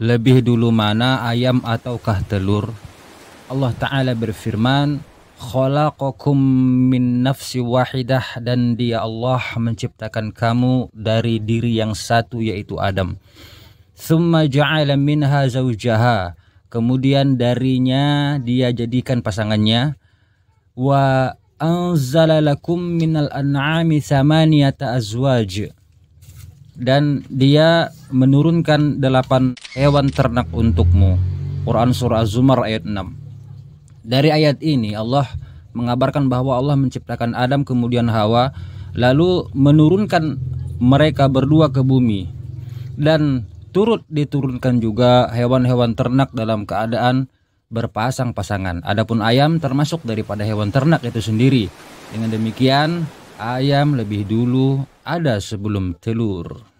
lebih dulu mana ayam ataukah telur? Allah Ta'ala berfirman, Khalaqakum min nafsi wahidah dan dia Allah menciptakan kamu dari diri yang satu yaitu Adam. Thumma ja'ala minha zawjaha. Kemudian darinya dia jadikan pasangannya. Wa anzala lakum minal an'ami thamaniyata azwajah dan dia menurunkan delapan hewan ternak untukmu. Quran Surah Az Zumar ayat 6 Dari ayat ini Allah mengabarkan bahwa Allah menciptakan Adam kemudian Hawa Lalu menurunkan mereka berdua ke bumi Dan turut diturunkan juga hewan-hewan ternak dalam keadaan berpasang-pasangan Adapun ayam termasuk daripada hewan ternak itu sendiri Dengan demikian ayam lebih dulu ada sebelum telur.